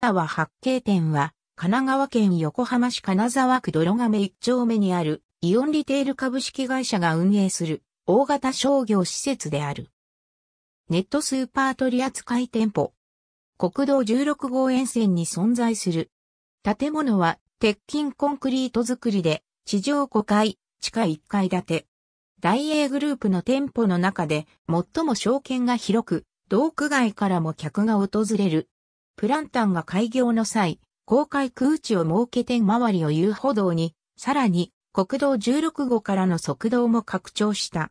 川八景店は、神奈川県横浜市金沢区泥亀一丁目にある、イオンリテール株式会社が運営する、大型商業施設である。ネットスーパー取扱店舗。国道16号沿線に存在する。建物は、鉄筋コンクリート造りで、地上5階、地下1階建て。大英グループの店舗の中で、最も証券が広く、道区外からも客が訪れる、プランタンが開業の際、公開空地を設けて周りを遊歩道に、さらに国道16号からの速道も拡張した。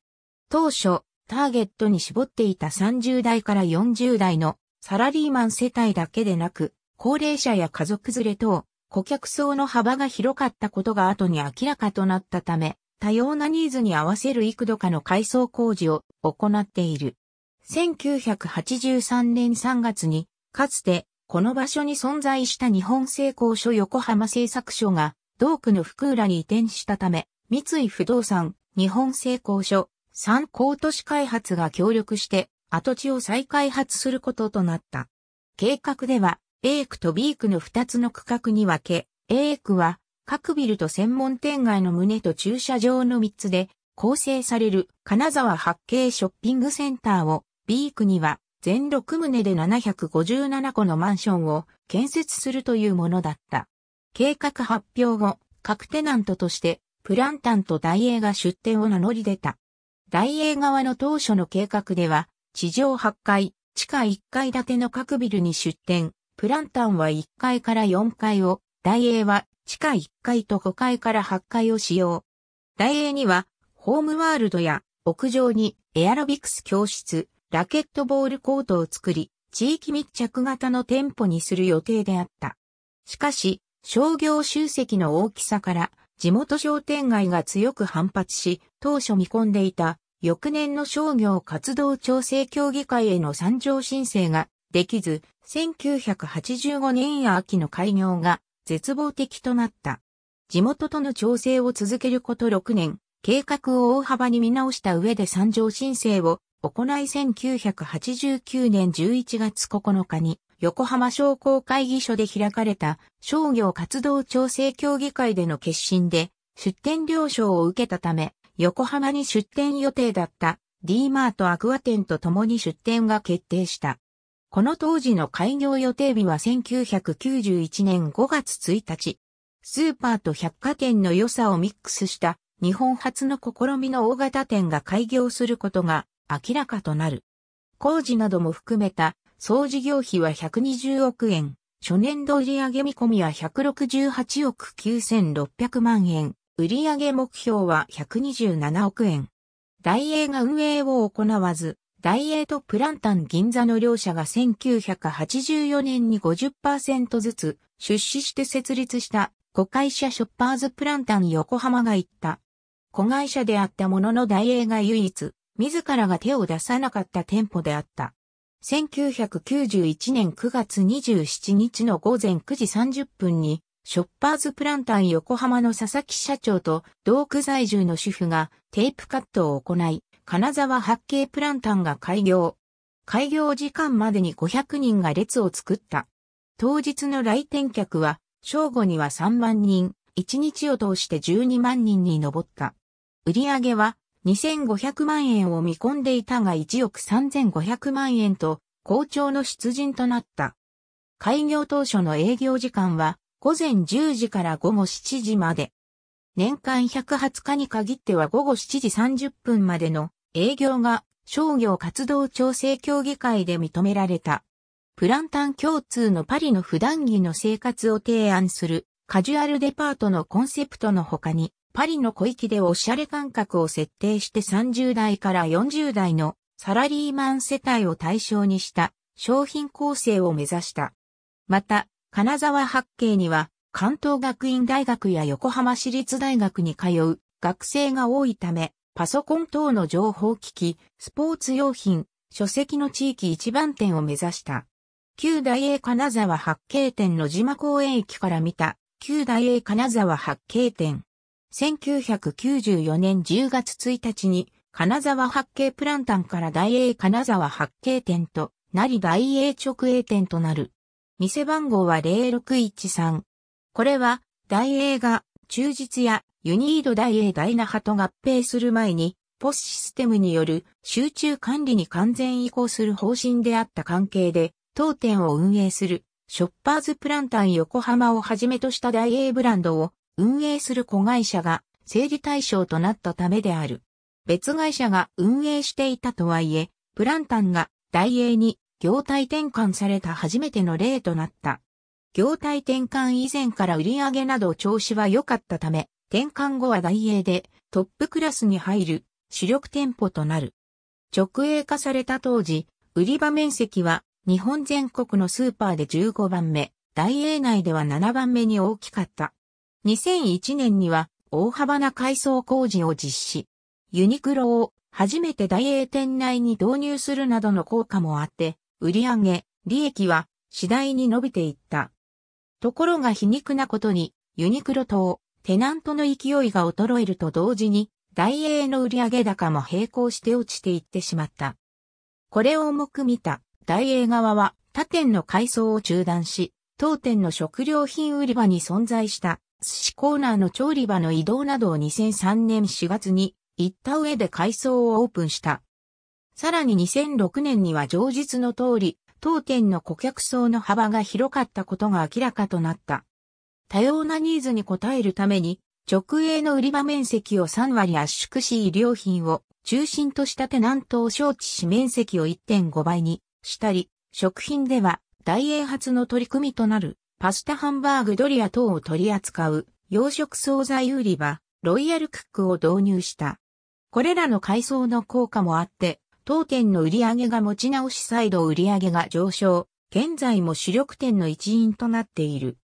当初、ターゲットに絞っていた30代から40代のサラリーマン世帯だけでなく、高齢者や家族連れ等、顧客層の幅が広かったことが後に明らかとなったため、多様なニーズに合わせる幾度かの改装工事を行っている。1983年3月に、かつてこの場所に存在した日本製鋼所横浜製作所が、同区の福浦に移転したため、三井不動産、日本製鋼所、三高都市開発が協力して、跡地を再開発することとなった。計画では、A 区と B 区の2つの区画に分け、A 区は各ビルと専門店街の棟と駐車場の3つで構成される金沢八景ショッピングセンターを、B 区には全6棟で757個のマンションを建設するというものだった。計画発表後、各テナントとして、プランタンと大英が出店を名乗り出た。大英側の当初の計画では、地上8階、地下1階建ての各ビルに出店、プランタンは1階から4階を、大英は地下1階と5階から8階を使用。大英には、ホームワールドや屋上にエアロビクス教室、ラケットボールコートを作り、地域密着型の店舗にする予定であった。しかし、商業集積の大きさから地元商店街が強く反発し、当初見込んでいた翌年の商業活動調整協議会への参上申請ができず、1985年秋の開業が絶望的となった。地元との調整を続けること6年、計画を大幅に見直した上で参上申請を行い1989年11月9日に横浜商工会議所で開かれた商業活動調整協議会での決心で出店了承を受けたため、横浜に出店予定だった D マートアクア店と共に出店が決定した。この当時の開業予定日は1991年5月1日。スーパーと百貨店の良さをミックスした日本初の試みの大型店が開業することが明らかとなる。工事なども含めた総事業費は120億円、初年度売上見込みは168億9600万円、売上目標は127億円。大英が運営を行わず、大英とプランタン銀座の両社が1984年に50%ずつ出資して設立した子会社ショッパーズプランタン横浜が行った。子会社であったものの大英が唯一自らが手を出さなかった店舗であった。1991年9月27日の午前9時30分に、ショッパーズプランタン横浜の佐々木社長と同区在住の主婦がテープカットを行い、金沢八景プランタンが開業。開業時間までに500人が列を作った。当日の来店客は、正午には3万人、1日を通して12万人に上った。売り上げは2500万円を見込んでいたが1億3500万円と、好調の出陣となった。開業当初の営業時間は午前10時から午後7時まで。年間120日に限っては午後7時30分までの営業が商業活動調整協議会で認められた。プランタン共通のパリの普段着の生活を提案するカジュアルデパートのコンセプトの他にパリの小域でおしゃれ感覚を設定して30代から40代のサラリーマン世帯を対象にした商品構成を目指した。また、金沢八景には関東学院大学や横浜市立大学に通う学生が多いため、パソコン等の情報機器、スポーツ用品、書籍の地域一番店を目指した。旧大英金沢八景店の島公園駅から見た、旧大英金沢八景店。1994年10月1日に、金沢八景プランタンから大英金沢八景店と、なり大英直営店となる。店番号は0613。これは、大英が、中実やユニード大英大那覇と合併する前に、ポスシステムによる集中管理に完全移行する方針であった関係で、当店を運営するショッパーズプランタン横浜をはじめとした大英ブランドを運営する子会社が整理対象となったためである。別会社が運営していたとはいえ、プランタンが大英に業態転換された初めての例となった。業態転換以前から売上など調子は良かったため、転換後は大英でトップクラスに入る主力店舗となる。直営化された当時、売り場面積は日本全国のスーパーで15番目、大英内では7番目に大きかった。2001年には大幅な改装工事を実施。ユニクロを初めて大英店内に導入するなどの効果もあって、売上、利益は次第に伸びていった。ところが皮肉なことに、ユニクロ等、テナントの勢いが衰えると同時に、大英の売上高も並行して落ちていってしまった。これを重く見た大英側は他店の改装を中断し、当店の食料品売り場に存在した寿司コーナーの調理場の移動などを2003年4月に行った上で改装をオープンした。さらに2006年には上日の通り、当店の顧客層の幅が広かったことが明らかとなった。多様なニーズに応えるために、直営の売り場面積を3割圧縮し、医療品を中心としたテナントを招致し面積を1.5倍にしたり、食品では大英発の取り組みとなるパスタハンバーグドリア等を取り扱う洋食惣菜売り場、ロイヤルクックを導入した。これらの改装の効果もあって、当店の売り上げが持ち直し再度売り上げが上昇、現在も主力店の一員となっている。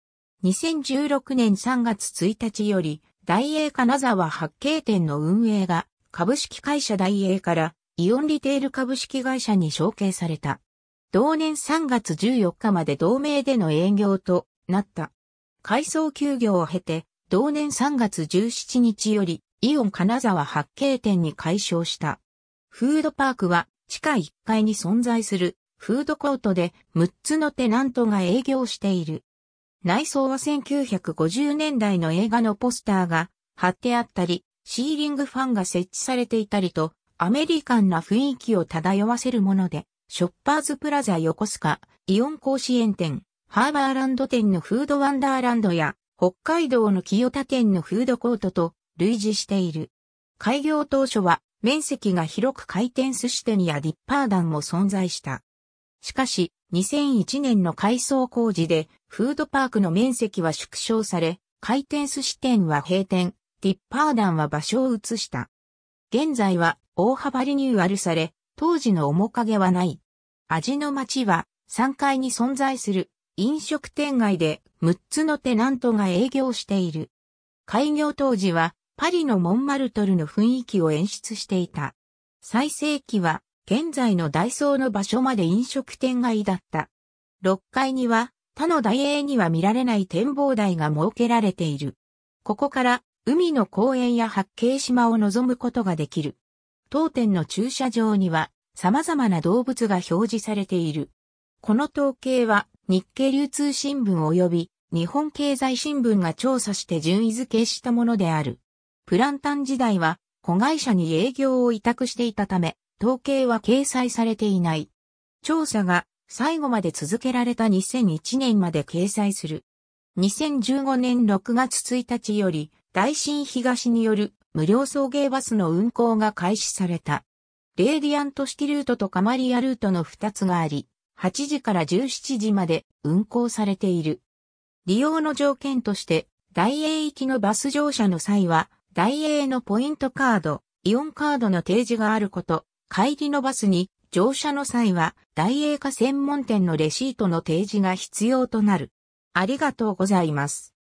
2016年3月1日より、大英金沢八景店の運営が株式会社大英からイオンリテール株式会社に承継された。同年3月14日まで同盟での営業となった。改装休業を経て、同年3月17日より、イオン金沢八景店に改称した。フードパークは、地下1階に存在する、フードコートで6つのテナントが営業している。内装は1950年代の映画のポスターが貼ってあったり、シーリングファンが設置されていたりと、アメリカンな雰囲気を漂わせるもので、ショッパーズプラザ横須賀、イオン甲子園店、ハーバーランド店のフードワンダーランドや、北海道の清田店のフードコートと類似している。開業当初は面積が広く回転寿司店やディッパー団も存在した。しかし、2001年の改装工事で、フードパークの面積は縮小され、回転寿司店は閉店、ディッパー団は場所を移した。現在は大幅リニューアルされ、当時の面影はない。味の町は3階に存在する飲食店街で6つのテナントが営業している。開業当時はパリのモンマルトルの雰囲気を演出していた。最盛期は現在のダイソーの場所まで飲食店街だった。6階には他の大英には見られない展望台が設けられている。ここから海の公園や八景島を望むことができる。当店の駐車場には様々な動物が表示されている。この統計は日経流通新聞及び日本経済新聞が調査して順位付けしたものである。プランタン時代は子会社に営業を委託していたため、統計は掲載されていない。調査が最後まで続けられた2001年まで掲載する。2015年6月1日より、大新東による無料送迎バスの運行が開始された。レーディアント式ルートとカマリアルートの2つがあり、8時から17時まで運行されている。利用の条件として、大英行きのバス乗車の際は、大英のポイントカード、イオンカードの提示があること、帰りのバスに乗車の際は、大英化専門店のレシートの提示が必要となる。ありがとうございます。